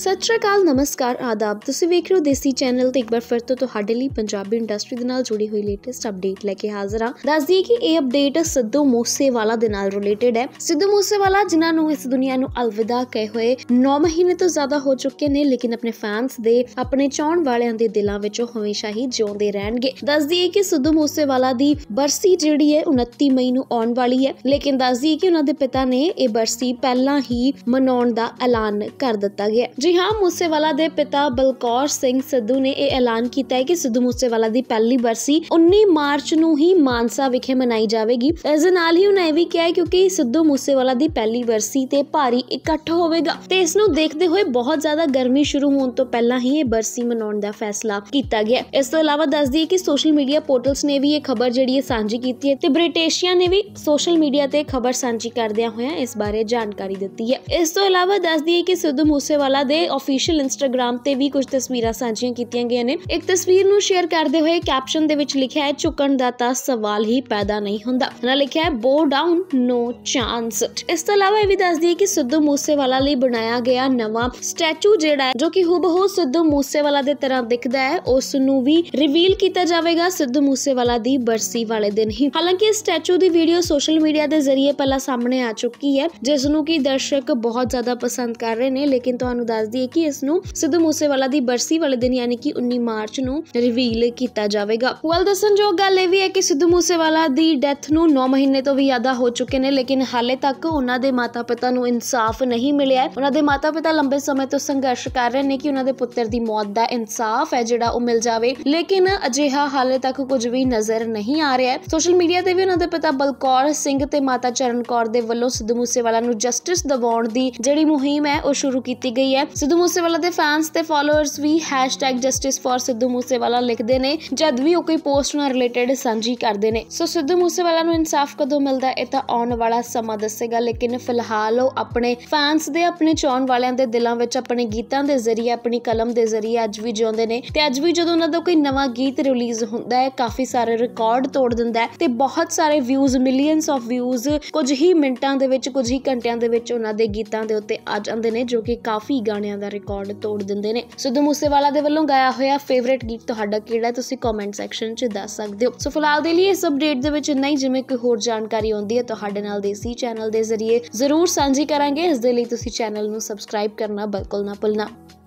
ਸਤਿ ਸ਼੍ਰੀ ਅਕਾਲ ਨਮਸਕਾਰ ਆਦਾਬ ਤੁਸੀਂ ਵੇਖ ਰਹੇ ਹੋ ਦੇਸੀ ਚੈਨਲ ਤੇ ਇੱਕ ਵਾਰ ਫਿਰ ਤੋਂ ਤੁਹਾਡੇ ਲਈ ਪੰਜਾਬੀ ਇੰਡਸਟਰੀ ਦੇ ਨਾਲ ਜੁੜੀ ਹੋਈ ਲੇਟੈਸਟ ਅਪਡੇਟ ਲੈ ਕੇ ਹਾਜ਼ਰ ਹਾਂ ਦੱਸ ਦਈਏ ਕਿ ਇਹ ਅਪਡੇਟ ਸਿੱਧੂ ਮੂਸੇਵਾਲਾ ਦੇ ਨਾਲ ਰਿਲੇਟਡ ਹੈ ਸਿੱਧੂ ਮੂਸੇਵਾਲਾ ਜਿਨ੍ਹਾਂ ਨੂੰ ਇਸ ਦੁਨੀਆ ਨੂੰ ਅਲਵਿਦਾ ਕਹੇ ਹੋਏ 9 ਮਹੀਨੇ ਤੋਂ ਜ਼ਿਆਦਾ ਹੋ ਚੁੱਕੇ ਨੇ ਲੇਕਿਨ ਆਪਣੇ ਫੈਨਸ ਦੇ ਆਪਣੇ ਚਾਹਣ ਵਾਲਿਆਂ ਦੇ ਦਿਲਾਂ ਵਿੱਚ ਹਮੇਸ਼ਾ ਹੀ ਜਿਉਂਦੇ ਰਹਿਣਗੇ ਦੱਸ ਦਈਏ ਕਿ ਸਿੱਧੂ ਮੂਸੇਵਾਲਾ ਦੀ ਬਰਸੀ ਜਿਹੜੀ ਹੈ 29 ਮਈ ਨੂੰ ਆਉਣ ਵਾਲੀ ਹੈ ਲੇਕਿਨ ਦੱਸ ਦਈਏ ਕਿ ਉਹਨਾਂ ਦੇ ਪਿਤਾ ਨੇ ਇਹ ਬਰਸੀ ਪਹਿਲਾਂ ਹੀ ਮਨਾਉਣ ਦਾ ਐਲਾਨ ਕਰ ਦਿੱਤਾ ਗਿਆ ਜੀ ਹਾਂ ਮੂਸੇਵਾਲਾ ਦੇ ਪਿਤਾ ਬਲਕੌਰ ਸਿੰਘ ਸਿੱਧੂ ਨੇ ਇਹ ਐਲਾਨ ਕੀਤਾ ਹੈ ਕਿ ਸਿੱਧੂ ਮੂਸੇਵਾਲਾ ਦੀ ਪਹਿਲੀ ਬਰਸੀ 19 ਮਾਰਚ ਨੂੰ ਹੀ ਮਾਨਸਾ ਵਿਖੇ ਮਨਾਈ ਜਾਵੇਗੀ ਇਸ ਦੇ ਨਾਲ ਹੀ ਉਹਨੇ ਇਹ ਵੀ ਕਿਹਾ ਹੈ ਕਿਉਂਕਿ ਸਿੱਧੂ ਮੂਸੇਵਾਲਾ ਦੀ ਪਹਿਲੀ ਬਰਸੀ ਤੇ ਭਾਰੀ ਇਕੱਠ ਹੋਵੇਗਾ ਤੇ ਇਸ ਨੂੰ ਦੇਖਦੇ ਹੋਏ ਬਹੁਤ ਜ਼ਿਆਦਾ ਗਰਮੀ ਸ਼ੁਰੂ ਹੋਣ ਤੋਂ ਪਹਿਲਾਂ ਹੀ ਇਹ ਬਰਸੀ ਮਨਾਉਣ ਦਾ ਫੈਸਲਾ ਕੀਤਾ ਗਿਆ ਇਸ ਤੋਂ ਇਲਾਵਾ ਦੱਸ ਦਈਏ ਕਿ ਸੋਸ਼ਲ ਮੀਡੀਆ ਪੋਰਟਲਸ ਨੇ ਵੀ ਇਹ ਖਬਰ ਜਿਹੜੀ ਹੈ ਸਾਂਝੀ ਕੀਤੀ ਹੈ ਤੇ ਬ੍ਰਿਟੇਸ਼ੀਆ ਨੇ ਵੀ ਸੋਸ਼ਲ ਮੀਡੀਆ ਤੇ ਖਬਰ ਸਾਂਝੀ ਕਰਦਿਆਂ ਹੋਇਆਂ ਇਸ ਬਾਰੇ ਜਾਣਕਾਰੀ ਦਿੱਤੀ ਹੈ ਇਸ ਤੋਂ ਇਲਾਵਾ ਦੱਸ ਦਈਏ ਕਿ ਸਿੱਧੂ ਮੂਸੇਵਾਲਾ ਦੇ ਅਫੀਸ਼ੀਅਲ ਇੰਸਟਾਗ੍ਰam ਤੇ ਵੀ ਕੁਝ ਤਸਵੀਰਾਂ ਸਾਂਝੀਆਂ ਕੀਤੀਆਂ ਗਈਆਂ ਨੇ ਇੱਕ ਤਸਵੀਰ ਨੂੰ ਸ਼ੇਅਰ ਕਰਦੇ ਹੋਏ ਕੈਪਸ਼ਨ ਦੇ ਵਿੱਚ ਲਿਖਿਆ ਹੈ ਚੁੱਕਣ ਦਾ ਤਾਂ ਸਵਾਲ ਹੀ ਪੈਦਾ ਨਹੀਂ ਹੁੰਦਾ ਨਾਲ ਲਿਖਿਆ ਹੈ ਬੋ ਡਾਊਨ ਨੋ ਚਾਂਸ ਇਸ ਤੋਂ ਇਲਾਵਾ ਇਹ ਵੀ ਦੱਸ ਦਈਏ ਕਿ ਸਿੱਧੂ ਮੂਸੇਵਾਲਾ ਲਈ ਬਣਾਇਆ ਗਿਆ ਨਵਾਂ ਸਟੈਚੂ ਜਿਹੜਾ ਹੈ ਜੋ ਕਿ ਹੂਬਹੂ ਸਿੱਧੂ ਮੂਸੇਵਾਲਾ ਦੇ ਤਰ੍ਹਾਂ ਦਿਖਦਾ ਹੈ ਉਸ ਨੂੰ ਵੀ ਰਿਵੀਲ ਕੀਤਾ ਜਾਵੇਗਾ ਸਿੱਧੂ ਮੂਸੇਵਾਲਾ ਦੀ ਬਰਸੀ ਵਾਲੇ ਦਿਨ ਹੀ ਹਾਲਾਂਕਿ ਇਸ ਸਟੈਚੂ ਦੀ ਵੀਡੀਓ ਸੋਸ਼ਲ ਮੀਡੀਆ ਦੇ ਜ਼ਰੀਏ ਪਹਿਲਾਂ ਸਾਹਮਣੇ ਆ ਚੁੱਕੀ ਹੈ ਜਿਸ ਨੂੰ ਕਿ ਦਰਸ਼ਕ ਬਹੁਤ ਜ਼ਿਆਦਾ ਪਸੰਦ ਕਰ ਰਹੇ ਨੇ ਲੇਕਿਨ ਤੁਹਾਨੂੰ ਦੱਸ ਦੱਸ ਦਈਏ ਕਿ ਇਸ ਨੂੰ ਸਿੱਧੂ ਮੂਸੇਵਾਲਾ ਦੀ ਬਰਸੀ ਵਾਲੇ ਦਿਨ ਯਾਨੀ ਕਿ 19 ਮਾਰਚ ਨੂੰ ਰਿਵੀਲ ਕੀਤਾ ਜਾਵੇਗਾ ਵੈਲ ਦੱਸਣਯੋਗ ਗੱਲ ਇਹ ਵੀ ਹੈ ਕਿ ਸਿੱਧੂ ਮੂਸੇਵਾਲਾ ਦੀ ਡੈਥ ਨੂੰ 9 ਮਹੀਨੇ ਤੋਂ ਵੀ ਜ਼ਿਆਦਾ ਹੋ ਚੁੱਕੇ ਨੇ ਲੇਕਿਨ ਹਾਲੇ ਤੱਕ ਉਹਨਾਂ ਦੇ ਮਾਤਾ-ਪਿਤਾ ਨੂੰ ਇਨਸਾਫ ਨਹੀਂ ਮਿਲਿਆ ਹੈ ਉਹਨਾਂ ਦੇ ਮਾਤਾ-ਪਿਤਾ ਲੰਬੇ ਸਮੇਂ ਤੋਂ ਸੰਘਰਸ਼ ਕਰ ਰਹੇ ਨੇ ਕਿ ਉਹਨਾਂ ਦੇ ਪੁੱਤਰ ਦੀ ਮੌਤ ਦਾ ਇਨਸਾਫ ਹੈ ਜਿਹੜਾ ਉਹ ਮਿਲ ਜਾਵੇ ਲੇਕਿਨ ਅਜਿਹਾ ਹਾਲੇ ਤੱਕ ਕੁਝ ਵੀ ਨਜ਼ਰ ਨਹੀਂ ਆ ਰਿਹਾ ਹੈ ਸੋਸ਼ਲ ਮੀਡੀਆ ਤੇ ਵੀ ਉਹਨਾਂ ਦੇ ਪਿਤਾ ਬਲਕੌਰ ਸਿੰਘ ਤੇ ਮਾਤਾ ਚਰਨਕੌਰ ਦੇ ਵੱਲੋਂ ਸਿੱਧੂ ਮੂਸੇਵਾਲਾ ਨੂੰ ਜਸਟਿਸ ਦਿਵਾਉਣ ਦੀ ਜਿਹੜੀ ਮੁਹਿੰਮ ਹੈ ਉਹ ਸ਼ੁਰੂ ਕੀਤੀ ਗਈ ਹੈ ਸਿੱਧੂ ਮੂਸੇਵਾਲਾ ਦੇ ਫੈਨਸ ਤੇ ਫਾਲੋਅਰਸ ਵੀ #justiceforsidhumoosewaala ਲਿਖਦੇ ਨੇ ਜਦ ਵੀ ਉਹ ਕੋਈ ਪੋਸਟ ਨਾਲ ਰਿਲੇਟਡ ਸਾਂਝੀ ਕਰਦੇ ਨੇ ਸੋ ਸਿੱਧੂ ਮੂਸੇਵਾਲਾ ਨੂੰ ਇਨਸਾਫ ਕਦੋਂ ਮਿਲਦਾ ਇਹ ਤਾਂ ਆਉਣ ਵਾਲਾ ਸਮਾਂ ਦੱਸੇਗਾ ਲੇਕਿਨ ਫਿਲਹਾਲ ਉਹ ਆਪਣੇ ਫੈਨਸ ਦੇ ਆਪਣੇ ਚਾਹਣ ਵਾਲਿਆਂ ਦੇ ਦਿਲਾਂ ਵਿੱਚ ਆਪਣੇ ਗੀਤਾਂ ਦੇ ਜ਼ਰੀਏ ਆਪਣੀ ਕਲਮ ਦੇ ਜ਼ਰੀਏ ਅੱਜ ਵੀ ਜਿਉਂਦੇ ਨੇ ਤੇ ਅੱਜ ਵੀ ਜਦੋਂ ਉਹਨਾਂ ਦਾ ਕੋਈ ਨਵਾਂ ਗੀਤ ਰਿਲੀਜ਼ ਹੁੰਦਾ ਹੈ ਕਾਫੀ ਸਾਰੇ ਰਿਕਾਰਡ ਤੋੜ ਦਿੰਦਾ ਹੈ ਤੇ ਬਹੁਤ ਸਾਰੇ ਵਿਊਜ਼ ਮਿਲੀਅਨਸ ਆਫ ਵਿਊਜ਼ ਕੁਝ ਹੀ ਮਿੰਟਾਂ ਦੇ ਵਿੱਚ ਕੁਝ ਹੀ ਘੰਟਿਆਂ ਦੇ ਵਿੱਚ ਉਹਨਾਂ ਦੇ ਗੀਤਾਂ ਦੇ ਉੱਤੇ ਆ ਜਾਂਦੇ ਨੇ ਜੋ ਕਿ ਕਾਫੀ ਗਾਣਿਆਂ ਦਾ ਰਿਕਾਰਡ ਤੋੜ ਦਿੰਦੇ ਨੇ ਸਿੱਧੂ ਮੂਸੇਵਾਲਾ ਦੇ ਵੱਲੋਂ ਗਾਇਆ ਹੋਇਆ ਫੇਵਰਿਟ ਗੀਤ ਤੁਹਾਡਾ ਕਿਹੜਾ ਹੈ ਤੁਸੀਂ ਕਮੈਂਟ ਸੈਕਸ਼ਨ 'ਚ ਦੱਸ ਸਕਦੇ ਹੋ ਸੋ ਫਿਲਹਾਲ ਦੇ ਲਈ ਇਸ ਅਪਡੇਟ ਦੇ ਵਿੱਚ ਇੰਨਾ ਹੀ ਜਿਵੇਂ ਕੋਈ ਹੋਰ ਜਾਣਕਾਰੀ ਆਉਂਦੀ ਹੈ ਤੁਹਾਡੇ ਨਾਲ ਦੇਸੀ ਚੈਨਲ ਦੇ ਜ਼ਰੀਏ ਜ਼ਰੂਰ ਸਾਂਝੀ ਕਰਾਂਗੇ ਇਸ ਦੇ ਲਈ ਤੁਸੀਂ ਚੈਨਲ ਨੂੰ ਸਬਸਕ੍ਰਾਈਬ ਕਰਨਾ ਬਿਲਕੁਲ ਨਾ ਭੁੱਲਣਾ